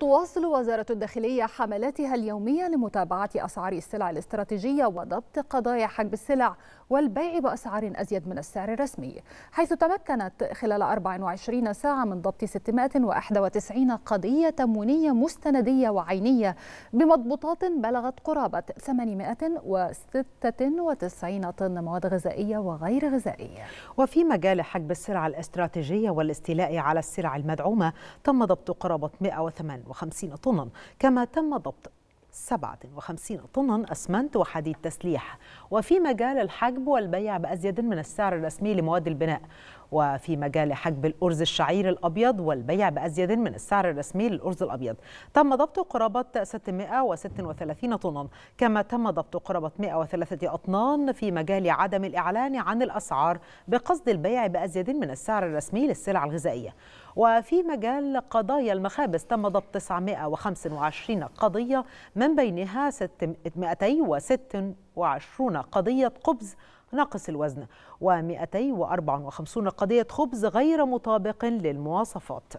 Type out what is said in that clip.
تواصل وزارة الداخلية حملاتها اليومية لمتابعة أسعار السلع الاستراتيجية وضبط قضايا حجب السلع والبيع بأسعار أزيد من السعر الرسمي حيث تمكنت خلال 24 ساعة من ضبط 691 قضية تموينية مستندية وعينية بمضبوطات بلغت قرابة 896 طن مواد غذائية وغير غذائية وفي مجال حجب السلع الاستراتيجية والاستيلاء على السلع المدعومة تم ضبط قرابة 108 57 طنا كما تم ضبط 57 طنا أسمنت وحديد تسليح وفي مجال الحجب والبيع بأزيد من السعر الرسمي لمواد البناء وفي مجال حجب الأرز الشعير الأبيض والبيع بأزيد من السعر الرسمي للأرز الأبيض تم ضبط قرابة 636 طنا كما تم ضبط قرابة 103 أطنان في مجال عدم الإعلان عن الأسعار بقصد البيع بأزيد من السعر الرسمي للسلع الغذائية وفي مجال قضايا المخابز تم ضبط 925 قضية من بينها 206 124 قضية خبز ناقص الوزن و254 قضية خبز غير مطابق للمواصفات